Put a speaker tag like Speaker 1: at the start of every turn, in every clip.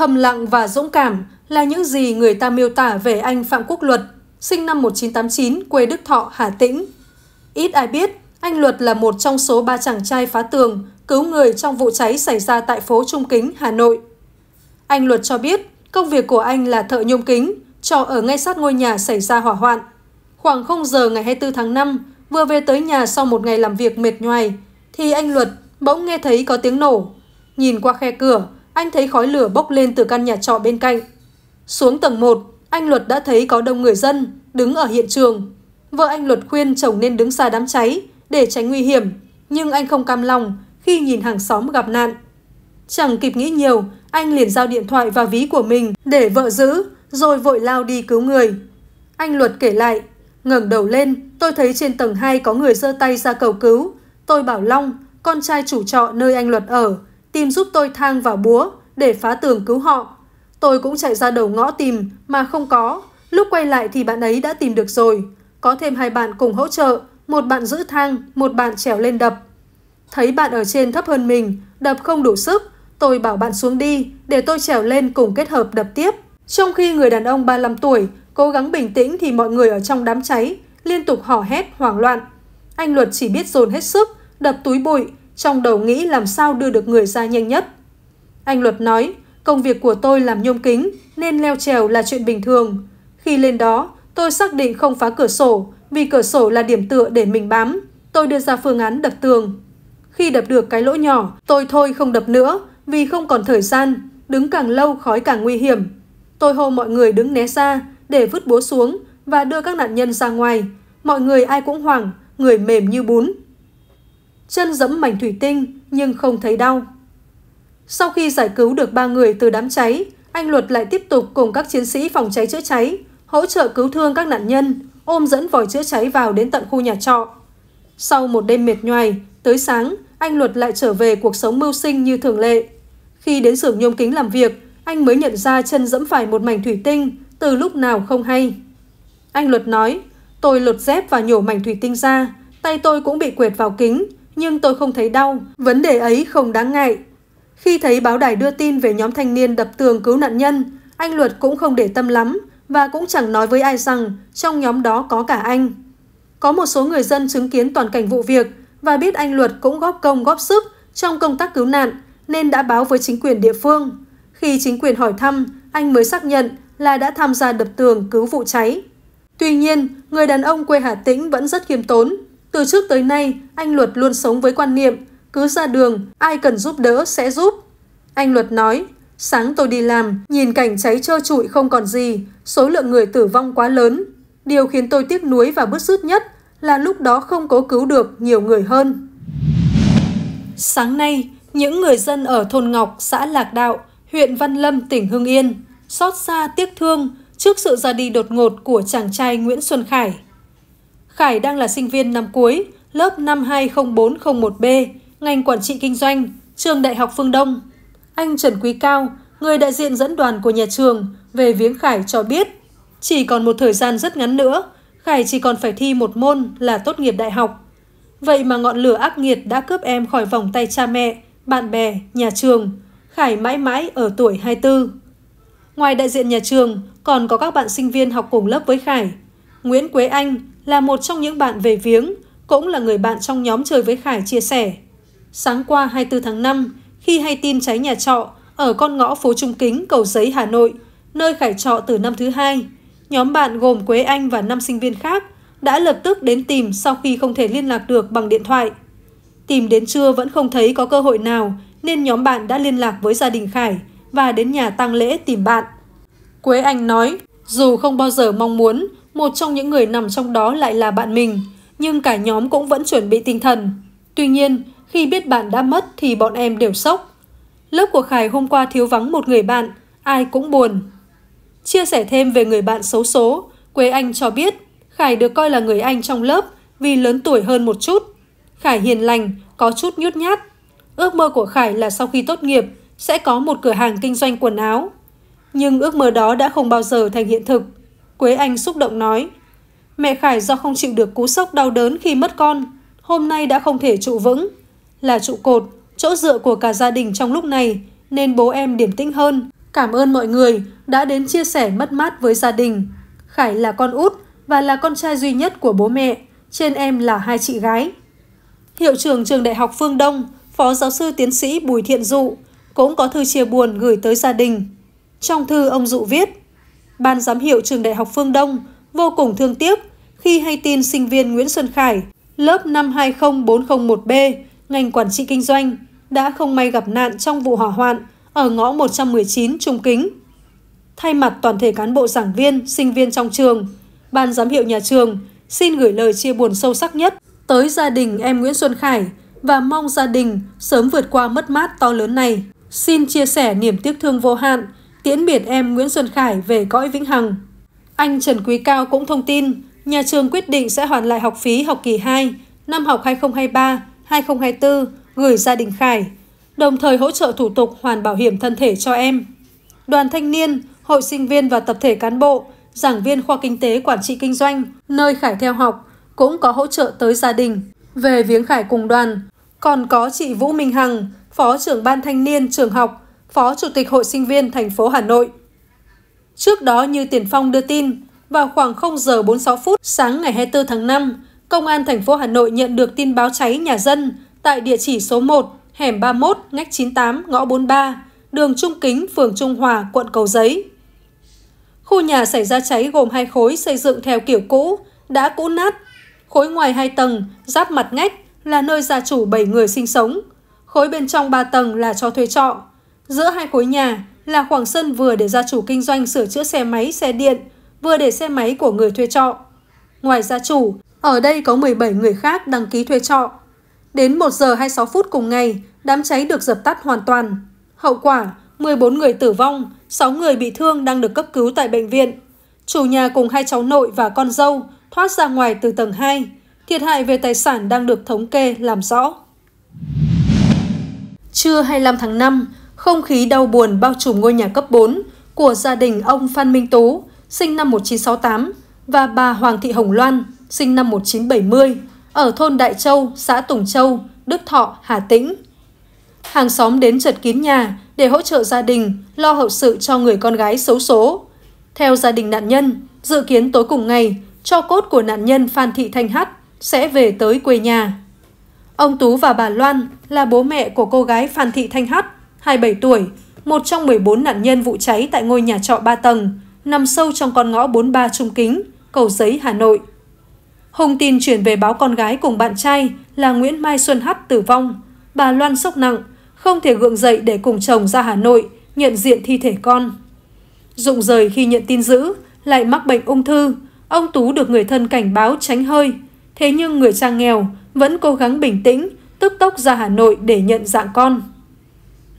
Speaker 1: Thầm lặng và dũng cảm là những gì người ta miêu tả về anh Phạm Quốc Luật, sinh năm 1989, quê Đức Thọ, Hà Tĩnh. Ít ai biết, anh Luật là một trong số ba chàng trai phá tường, cứu người trong vụ cháy xảy ra tại phố Trung Kính, Hà Nội. Anh Luật cho biết, công việc của anh là thợ nhôm kính, trọ ở ngay sát ngôi nhà xảy ra hỏa hoạn. Khoảng 0 giờ ngày 24 tháng 5, vừa về tới nhà sau một ngày làm việc mệt nhoài, thì anh Luật bỗng nghe thấy có tiếng nổ. Nhìn qua khe cửa, anh thấy khói lửa bốc lên từ căn nhà trọ bên cạnh. Xuống tầng 1, anh Luật đã thấy có đông người dân đứng ở hiện trường. Vợ anh Luật khuyên chồng nên đứng xa đám cháy để tránh nguy hiểm, nhưng anh không cam lòng khi nhìn hàng xóm gặp nạn. Chẳng kịp nghĩ nhiều, anh liền giao điện thoại và ví của mình để vợ giữ, rồi vội lao đi cứu người. Anh Luật kể lại, ngẩng đầu lên, tôi thấy trên tầng 2 có người giơ tay ra cầu cứu. Tôi bảo Long, con trai chủ trọ nơi anh Luật ở, tìm giúp tôi thang và búa để phá tường cứu họ. Tôi cũng chạy ra đầu ngõ tìm mà không có. Lúc quay lại thì bạn ấy đã tìm được rồi. Có thêm hai bạn cùng hỗ trợ, một bạn giữ thang, một bạn trèo lên đập. Thấy bạn ở trên thấp hơn mình, đập không đủ sức, tôi bảo bạn xuống đi để tôi trèo lên cùng kết hợp đập tiếp. Trong khi người đàn ông 35 tuổi cố gắng bình tĩnh thì mọi người ở trong đám cháy liên tục hò hét hoảng loạn. Anh Luật chỉ biết dồn hết sức, đập túi bụi, trong đầu nghĩ làm sao đưa được người ra nhanh nhất. Anh Luật nói, công việc của tôi làm nhôm kính nên leo trèo là chuyện bình thường. Khi lên đó, tôi xác định không phá cửa sổ vì cửa sổ là điểm tựa để mình bám. Tôi đưa ra phương án đập tường. Khi đập được cái lỗ nhỏ, tôi thôi không đập nữa vì không còn thời gian. Đứng càng lâu khói càng nguy hiểm. Tôi hô mọi người đứng né ra để vứt búa xuống và đưa các nạn nhân ra ngoài. Mọi người ai cũng hoảng, người mềm như bún chân dẫm mảnh thủy tinh nhưng không thấy đau. Sau khi giải cứu được ba người từ đám cháy, anh Luật lại tiếp tục cùng các chiến sĩ phòng cháy chữa cháy hỗ trợ cứu thương các nạn nhân, ôm dẫn vòi chữa cháy vào đến tận khu nhà trọ. Sau một đêm mệt nhoài, tới sáng, anh Luật lại trở về cuộc sống mưu sinh như thường lệ. Khi đến xưởng nhôm kính làm việc, anh mới nhận ra chân dẫm phải một mảnh thủy tinh từ lúc nào không hay. Anh Luật nói, tôi lột dép và nhổ mảnh thủy tinh ra, tay tôi cũng bị quệt vào kính, nhưng tôi không thấy đau. Vấn đề ấy không đáng ngại. Khi thấy báo đài đưa tin về nhóm thanh niên đập tường cứu nạn nhân, anh Luật cũng không để tâm lắm và cũng chẳng nói với ai rằng trong nhóm đó có cả anh. Có một số người dân chứng kiến toàn cảnh vụ việc và biết anh Luật cũng góp công góp sức trong công tác cứu nạn nên đã báo với chính quyền địa phương. Khi chính quyền hỏi thăm, anh mới xác nhận là đã tham gia đập tường cứu vụ cháy. Tuy nhiên, người đàn ông quê Hà Tĩnh vẫn rất khiêm tốn từ trước tới nay, anh Luật luôn sống với quan niệm cứ ra đường, ai cần giúp đỡ sẽ giúp. Anh Luật nói, sáng tôi đi làm, nhìn cảnh cháy trơ trụi không còn gì, số lượng người tử vong quá lớn. Điều khiến tôi tiếc nuối và bứt rứt nhất là lúc đó không cố cứu được nhiều người hơn. Sáng nay, những người dân ở thôn Ngọc, xã Lạc Đạo, huyện Văn Lâm, tỉnh Hưng Yên, xót xa tiếc thương trước sự ra đi đột ngột của chàng trai Nguyễn Xuân Khải. Khải đang là sinh viên năm cuối, lớp 520401B, ngành quản trị kinh doanh, trường Đại học Phương Đông. Anh Trần Quý Cao, người đại diện dẫn đoàn của nhà trường về viếng Khải cho biết, chỉ còn một thời gian rất ngắn nữa, Khải chỉ còn phải thi một môn là tốt nghiệp đại học. Vậy mà ngọn lửa ác nghiệt đã cướp em khỏi vòng tay cha mẹ, bạn bè, nhà trường. Khải mãi mãi ở tuổi 24. Ngoài đại diện nhà trường, còn có các bạn sinh viên học cùng lớp với Khải Nguyễn Quế Anh là một trong những bạn về viếng, cũng là người bạn trong nhóm chơi với Khải chia sẻ. Sáng qua 24 tháng 5, khi hay tin cháy nhà trọ ở con ngõ phố Trung Kính, Cầu Giấy, Hà Nội, nơi Khải trọ từ năm thứ hai, nhóm bạn gồm Quế Anh và năm sinh viên khác đã lập tức đến tìm sau khi không thể liên lạc được bằng điện thoại. Tìm đến trưa vẫn không thấy có cơ hội nào nên nhóm bạn đã liên lạc với gia đình Khải và đến nhà tang lễ tìm bạn. Quế Anh nói, dù không bao giờ mong muốn một trong những người nằm trong đó lại là bạn mình, nhưng cả nhóm cũng vẫn chuẩn bị tinh thần. Tuy nhiên, khi biết bạn đã mất thì bọn em đều sốc. Lớp của Khải hôm qua thiếu vắng một người bạn, ai cũng buồn. Chia sẻ thêm về người bạn xấu số, Quế Anh cho biết Khải được coi là người anh trong lớp vì lớn tuổi hơn một chút. Khải hiền lành, có chút nhút nhát. Ước mơ của Khải là sau khi tốt nghiệp sẽ có một cửa hàng kinh doanh quần áo. Nhưng ước mơ đó đã không bao giờ thành hiện thực. Quế Anh xúc động nói. Mẹ Khải do không chịu được cú sốc đau đớn khi mất con, hôm nay đã không thể trụ vững. Là trụ cột, chỗ dựa của cả gia đình trong lúc này, nên bố em điểm tĩnh hơn. Cảm ơn mọi người đã đến chia sẻ mất mát với gia đình. Khải là con út và là con trai duy nhất của bố mẹ, trên em là hai chị gái. Hiệu trưởng trường Đại học Phương Đông, Phó giáo sư tiến sĩ Bùi Thiện Dụ cũng có thư chia buồn gửi tới gia đình. Trong thư ông Dụ viết, Ban giám hiệu trường Đại học Phương Đông vô cùng thương tiếc khi hay tin sinh viên Nguyễn Xuân Khải, lớp 520401B, ngành quản trị kinh doanh, đã không may gặp nạn trong vụ hỏa hoạn ở ngõ 119 Trung Kính. Thay mặt toàn thể cán bộ giảng viên, sinh viên trong trường, Ban giám hiệu nhà trường xin gửi lời chia buồn sâu sắc nhất tới gia đình em Nguyễn Xuân Khải và mong gia đình sớm vượt qua mất mát to lớn này. Xin chia sẻ niềm tiếc thương vô hạn tiễn biệt em Nguyễn Xuân Khải về cõi vĩnh hằng. Anh Trần Quý Cao cũng thông tin, nhà trường quyết định sẽ hoàn lại học phí học kỳ 2 năm học 2023-2024 gửi gia đình Khải, đồng thời hỗ trợ thủ tục hoàn bảo hiểm thân thể cho em. Đoàn thanh niên, hội sinh viên và tập thể cán bộ, giảng viên khoa kinh tế quản trị kinh doanh, nơi Khải theo học, cũng có hỗ trợ tới gia đình. Về viếng Khải cùng đoàn, còn có chị Vũ Minh Hằng, Phó trưởng ban thanh niên trường học, Phó Chủ tịch Hội sinh viên thành phố Hà Nội. Trước đó như Tiền Phong đưa tin, vào khoảng 0 giờ 46 phút sáng ngày 24 tháng 5, Công an thành phố Hà Nội nhận được tin báo cháy nhà dân tại địa chỉ số 1, hẻm 31, ngách 98, ngõ 43, đường Trung Kính, phường Trung Hòa, quận Cầu Giấy. Khu nhà xảy ra cháy gồm hai khối xây dựng theo kiểu cũ, đã cũ nát. Khối ngoài hai tầng, giáp mặt ngách là nơi gia chủ 7 người sinh sống. Khối bên trong 3 tầng là cho thuê trọ. Giữa hai khối nhà là khoảng sân vừa để gia chủ kinh doanh sửa chữa xe máy, xe điện, vừa để xe máy của người thuê trọ. Ngoài gia chủ, ở đây có 17 người khác đăng ký thuê trọ. Đến 1 giờ 26 phút cùng ngày, đám cháy được dập tắt hoàn toàn. Hậu quả, 14 người tử vong, 6 người bị thương đang được cấp cứu tại bệnh viện. Chủ nhà cùng hai cháu nội và con dâu thoát ra ngoài từ tầng 2. Thiệt hại về tài sản đang được thống kê làm rõ. Trưa 25 tháng 5, không khí đau buồn bao trùm ngôi nhà cấp 4 của gia đình ông Phan Minh Tú, sinh năm 1968, và bà Hoàng Thị Hồng Loan, sinh năm 1970, ở thôn Đại Châu, xã Tùng Châu, Đức Thọ, Hà Tĩnh. Hàng xóm đến chật kín nhà để hỗ trợ gia đình lo hậu sự cho người con gái xấu số. Theo gia đình nạn nhân, dự kiến tối cùng ngày, cho cốt của nạn nhân Phan Thị Thanh Hát sẽ về tới quê nhà. Ông Tú và bà Loan là bố mẹ của cô gái Phan Thị Thanh Hát, 27 tuổi, một trong 14 nạn nhân vụ cháy tại ngôi nhà trọ 3 tầng, nằm sâu trong con ngõ 43 Trung Kính, Cầu Giấy, Hà Nội. Hùng tin chuyển về báo con gái cùng bạn trai là Nguyễn Mai Xuân Hắt tử vong. Bà Loan sốc nặng, không thể gượng dậy để cùng chồng ra Hà Nội nhận diện thi thể con. Dụng rời khi nhận tin dữ, lại mắc bệnh ung thư, ông Tú được người thân cảnh báo tránh hơi. Thế nhưng người cha nghèo vẫn cố gắng bình tĩnh, tức tốc ra Hà Nội để nhận dạng con.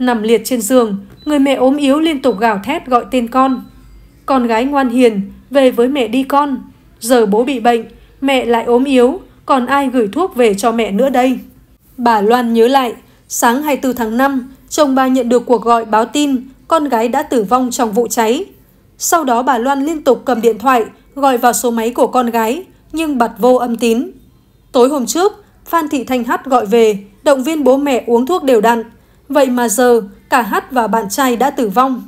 Speaker 1: Nằm liệt trên giường, người mẹ ốm yếu liên tục gào thét gọi tên con. Con gái ngoan hiền, về với mẹ đi con. Giờ bố bị bệnh, mẹ lại ốm yếu, còn ai gửi thuốc về cho mẹ nữa đây? Bà Loan nhớ lại, sáng 24 tháng 5, chồng bà nhận được cuộc gọi báo tin con gái đã tử vong trong vụ cháy. Sau đó bà Loan liên tục cầm điện thoại, gọi vào số máy của con gái, nhưng bật vô âm tín. Tối hôm trước, Phan Thị Thanh Hát gọi về, động viên bố mẹ uống thuốc đều đặn, Vậy mà giờ, cả Hát và bạn trai đã tử vong.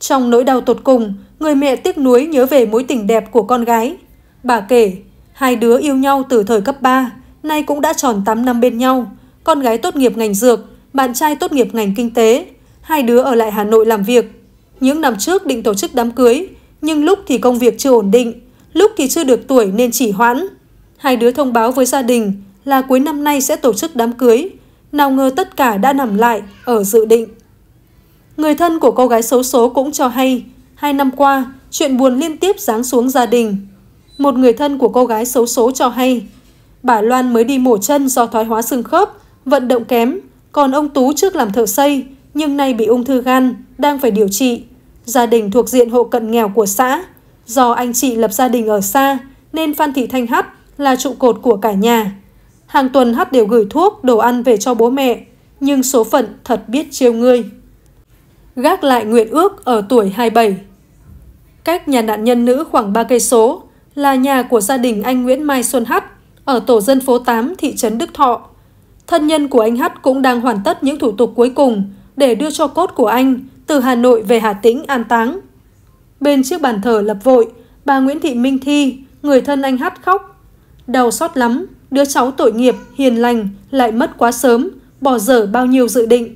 Speaker 1: Trong nỗi đau tột cùng, người mẹ tiếc nuối nhớ về mối tình đẹp của con gái. Bà kể, hai đứa yêu nhau từ thời cấp 3, nay cũng đã tròn 8 năm bên nhau. Con gái tốt nghiệp ngành dược, bạn trai tốt nghiệp ngành kinh tế. Hai đứa ở lại Hà Nội làm việc. Những năm trước định tổ chức đám cưới, nhưng lúc thì công việc chưa ổn định, lúc thì chưa được tuổi nên chỉ hoãn. Hai đứa thông báo với gia đình là cuối năm nay sẽ tổ chức đám cưới, nào ngờ tất cả đã nằm lại ở dự định. Người thân của cô gái xấu số cũng cho hay, hai năm qua, chuyện buồn liên tiếp giáng xuống gia đình. Một người thân của cô gái xấu số cho hay, bà Loan mới đi mổ chân do thoái hóa xương khớp, vận động kém, còn ông Tú trước làm thợ xây, nhưng nay bị ung thư gan, đang phải điều trị. Gia đình thuộc diện hộ cận nghèo của xã. Do anh chị lập gia đình ở xa, nên Phan Thị Thanh Hắt là trụ cột của cả nhà. Hàng tuần hát đều gửi thuốc, đồ ăn về cho bố mẹ, nhưng số phận thật biết chiêu ngươi. Gác lại nguyện ước ở tuổi 27. Cách nhà nạn nhân nữ khoảng 3 cây số là nhà của gia đình anh Nguyễn Mai Xuân Hắt ở tổ dân phố 8 thị trấn Đức Thọ. Thân nhân của anh Hắt cũng đang hoàn tất những thủ tục cuối cùng để đưa cho cốt của anh từ Hà Nội về Hà Tĩnh an táng. Bên chiếc bàn thờ lập vội, bà Nguyễn Thị Minh Thi, người thân anh hát khóc. Đau xót lắm, Đứa cháu tội nghiệp, hiền lành lại mất quá sớm, bỏ dở bao nhiêu dự định.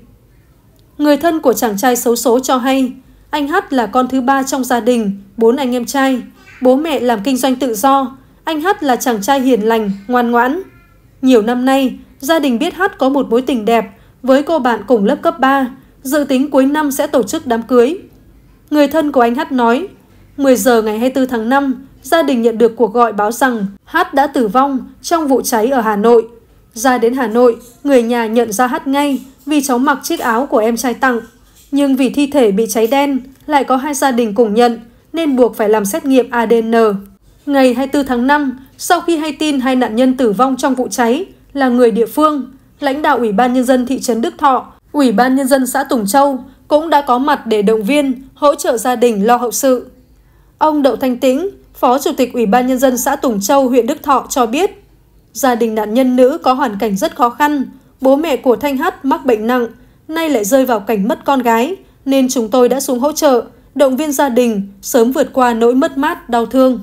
Speaker 1: Người thân của chàng trai xấu số cho hay, anh Hát là con thứ ba trong gia đình, bốn anh em trai. Bố mẹ làm kinh doanh tự do, anh Hát là chàng trai hiền lành, ngoan ngoãn. Nhiều năm nay, gia đình biết Hát có một mối tình đẹp với cô bạn cùng lớp cấp 3, dự tính cuối năm sẽ tổ chức đám cưới. Người thân của anh Hát nói, 10 giờ ngày 24 tháng 5, gia đình nhận được cuộc gọi báo rằng H đã tử vong trong vụ cháy ở Hà Nội. Ra đến Hà Nội, người nhà nhận ra H ngay vì cháu mặc chiếc áo của em trai tặng. Nhưng vì thi thể bị cháy đen, lại có hai gia đình cùng nhận, nên buộc phải làm xét nghiệm ADN. Ngày 24 tháng 5, sau khi hay tin hai nạn nhân tử vong trong vụ cháy là người địa phương, lãnh đạo Ủy ban Nhân dân thị trấn Đức Thọ, Ủy ban Nhân dân xã Tùng Châu cũng đã có mặt để động viên, hỗ trợ gia đình lo hậu sự. Ông Đậu Thanh Tĩnh, Phó Chủ tịch Ủy ban Nhân dân xã Tùng Châu, huyện Đức Thọ cho biết, gia đình nạn nhân nữ có hoàn cảnh rất khó khăn, bố mẹ của Thanh Hát mắc bệnh nặng, nay lại rơi vào cảnh mất con gái, nên chúng tôi đã xuống hỗ trợ, động viên gia đình sớm vượt qua nỗi mất mát, đau thương.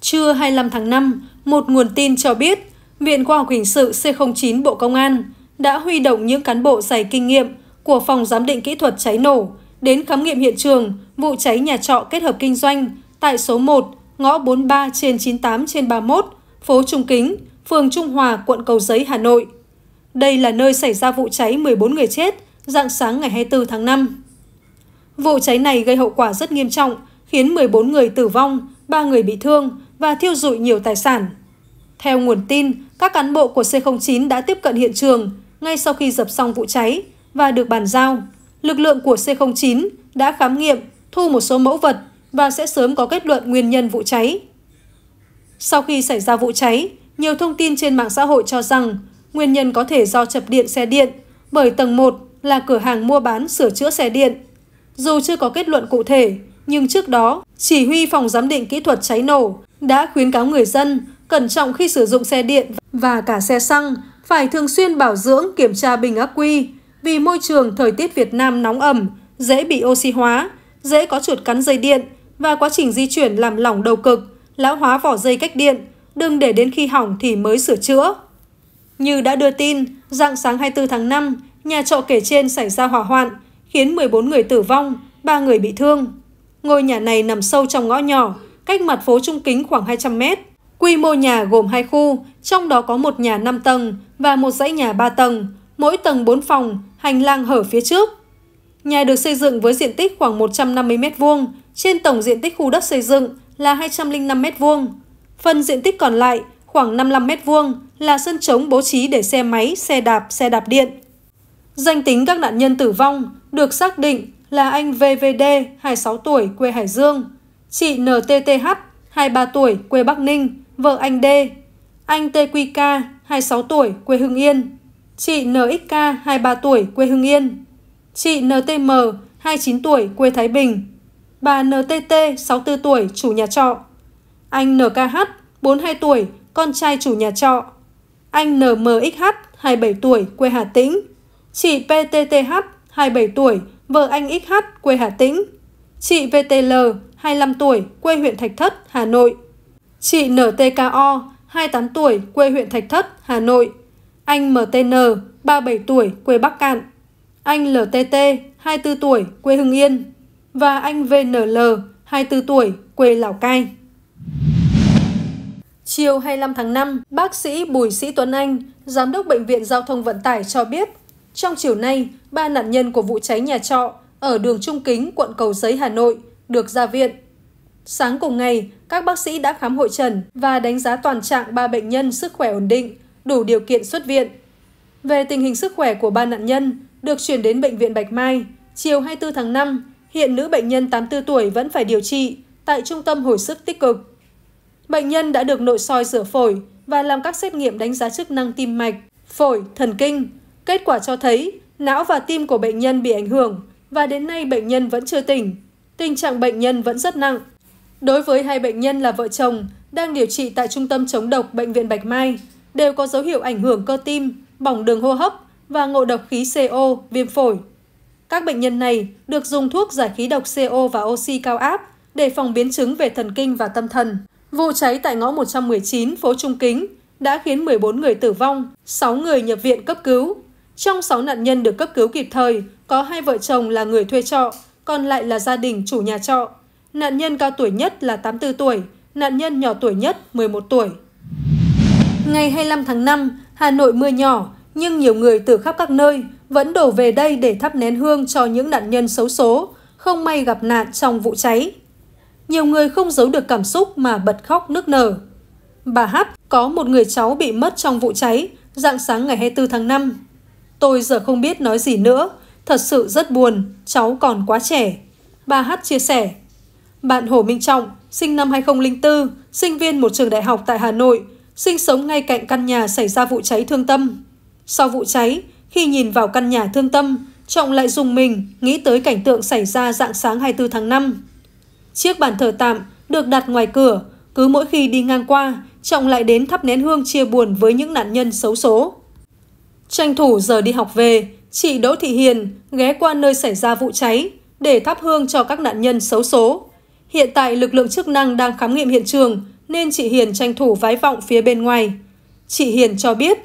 Speaker 1: Trưa 25 tháng 5, một nguồn tin cho biết, Viện Khoa học Hình sự C09 Bộ Công an đã huy động những cán bộ dày kinh nghiệm của Phòng Giám định Kỹ thuật Cháy Nổ đến khám nghiệm hiện trường vụ cháy nhà trọ kết hợp kinh doanh tại số 1, ngõ 43 trên 98 trên 31, phố Trung Kính, phường Trung Hòa, quận Cầu Giấy, Hà Nội. Đây là nơi xảy ra vụ cháy 14 người chết, dạng sáng ngày 24 tháng 5. Vụ cháy này gây hậu quả rất nghiêm trọng, khiến 14 người tử vong, 3 người bị thương và thiêu rụi nhiều tài sản. Theo nguồn tin, các cán bộ của C09 đã tiếp cận hiện trường ngay sau khi dập xong vụ cháy và được bàn giao. Lực lượng của C09 đã khám nghiệm, thu một số mẫu vật và sẽ sớm có kết luận nguyên nhân vụ cháy. Sau khi xảy ra vụ cháy, nhiều thông tin trên mạng xã hội cho rằng nguyên nhân có thể do chập điện xe điện, bởi tầng 1 là cửa hàng mua bán sửa chữa xe điện. Dù chưa có kết luận cụ thể, nhưng trước đó, chỉ huy phòng giám định kỹ thuật cháy nổ đã khuyến cáo người dân cẩn trọng khi sử dụng xe điện và cả xe xăng, phải thường xuyên bảo dưỡng kiểm tra bình ắc quy, vì môi trường thời tiết Việt Nam nóng ẩm, dễ bị oxy hóa, dễ có chuột cắn dây điện, và quá trình di chuyển làm lỏng đầu cực, lão hóa vỏ dây cách điện, đừng để đến khi hỏng thì mới sửa chữa. Như đã đưa tin, dạng sáng 24 tháng 5, nhà trọ kể trên xảy ra hỏa hoạn, khiến 14 người tử vong, 3 người bị thương. Ngôi nhà này nằm sâu trong ngõ nhỏ, cách mặt phố Trung Kính khoảng 200 mét. Quy mô nhà gồm hai khu, trong đó có một nhà 5 tầng và một dãy nhà 3 tầng, mỗi tầng 4 phòng, hành lang hở phía trước. Nhà được xây dựng với diện tích khoảng 150 mét vuông trên tổng diện tích khu đất xây dựng là 205 m2. Phần diện tích còn lại khoảng 55 m2 là sân trống bố trí để xe máy, xe đạp, xe đạp điện. Danh tính các nạn nhân tử vong được xác định là anh VVD, 26 tuổi, quê Hải Dương, chị NTTH, 23 tuổi, quê Bắc Ninh, vợ anh D, anh TQK, 26 tuổi, quê Hưng Yên, chị NXK, 23 tuổi, quê Hưng Yên, chị NTM, 29 tuổi, quê Thái Bình, bà NTT, 64 tuổi, chủ nhà trọ. Anh NKH, 42 tuổi, con trai chủ nhà trọ. Anh NMXH, 27 tuổi, quê Hà Tĩnh. Chị PTTH, 27 tuổi, vợ anh XH, quê Hà Tĩnh. Chị VTL, 25 tuổi, quê huyện Thạch Thất, Hà Nội. Chị NTKO, 28 tuổi, quê huyện Thạch Thất, Hà Nội. Anh MTN, 37 tuổi, quê Bắc Cạn. Anh LTT, 24 tuổi, quê Hưng Yên và anh VNL, 24 tuổi, quê Lào Cai. Chiều 25 tháng 5, bác sĩ Bùi Sĩ Tuấn Anh, Giám đốc Bệnh viện Giao thông Vận tải cho biết, trong chiều nay, ba nạn nhân của vụ cháy nhà trọ ở đường Trung Kính, quận Cầu Giấy, Hà Nội được ra viện. Sáng cùng ngày, các bác sĩ đã khám hội trần và đánh giá toàn trạng ba bệnh nhân sức khỏe ổn định, đủ điều kiện xuất viện. Về tình hình sức khỏe của ba nạn nhân, được chuyển đến Bệnh viện Bạch Mai, chiều 24 tháng 5, Hiện nữ bệnh nhân 84 tuổi vẫn phải điều trị tại trung tâm hồi sức tích cực. Bệnh nhân đã được nội soi rửa phổi và làm các xét nghiệm đánh giá chức năng tim mạch, phổi, thần kinh. Kết quả cho thấy não và tim của bệnh nhân bị ảnh hưởng và đến nay bệnh nhân vẫn chưa tỉnh. Tình trạng bệnh nhân vẫn rất nặng. Đối với hai bệnh nhân là vợ chồng đang điều trị tại trung tâm chống độc bệnh viện Bạch Mai, đều có dấu hiệu ảnh hưởng cơ tim, bỏng đường hô hấp và ngộ độc khí CO, viêm phổi. Các bệnh nhân này được dùng thuốc giải khí độc CO và oxy cao áp để phòng biến chứng về thần kinh và tâm thần. Vụ cháy tại ngõ 119 phố Trung Kính đã khiến 14 người tử vong, 6 người nhập viện cấp cứu. Trong 6 nạn nhân được cấp cứu kịp thời, có hai vợ chồng là người thuê trọ, còn lại là gia đình chủ nhà trọ. Nạn nhân cao tuổi nhất là 84 tuổi, nạn nhân nhỏ tuổi nhất 11 tuổi. Ngày 25 tháng 5, Hà Nội mưa nhỏ, nhưng nhiều người từ khắp các nơi vẫn đổ về đây để thắp nén hương cho những nạn nhân xấu số, không may gặp nạn trong vụ cháy. Nhiều người không giấu được cảm xúc mà bật khóc nức nở. Bà Hát có một người cháu bị mất trong vụ cháy, dạng sáng ngày 24 tháng 5. Tôi giờ không biết nói gì nữa, thật sự rất buồn, cháu còn quá trẻ. Bà Hát chia sẻ, bạn Hồ Minh Trọng, sinh năm 2004, sinh viên một trường đại học tại Hà Nội, sinh sống ngay cạnh căn nhà xảy ra vụ cháy thương tâm. Sau vụ cháy, khi nhìn vào căn nhà thương tâm, Trọng lại dùng mình nghĩ tới cảnh tượng xảy ra dạng sáng 24 tháng 5. Chiếc bàn thờ tạm được đặt ngoài cửa, cứ mỗi khi đi ngang qua, Trọng lại đến thắp nén hương chia buồn với những nạn nhân xấu số. Tranh thủ giờ đi học về, chị Đỗ Thị Hiền ghé qua nơi xảy ra vụ cháy để thắp hương cho các nạn nhân xấu số. Hiện tại lực lượng chức năng đang khám nghiệm hiện trường nên chị Hiền tranh thủ vái vọng phía bên ngoài. Chị Hiền cho biết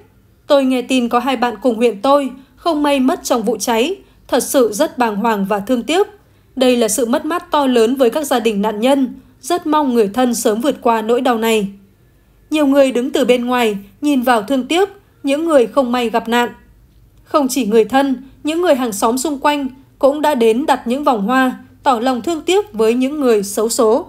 Speaker 1: Tôi nghe tin có hai bạn cùng huyện tôi, không may mất trong vụ cháy. Thật sự rất bàng hoàng và thương tiếc. Đây là sự mất mát to lớn với các gia đình nạn nhân. Rất mong người thân sớm vượt qua nỗi đau này. Nhiều người đứng từ bên ngoài, nhìn vào thương tiếc, những người không may gặp nạn. Không chỉ người thân, những người hàng xóm xung quanh cũng đã đến đặt những vòng hoa, tỏ lòng thương tiếc với những người xấu số.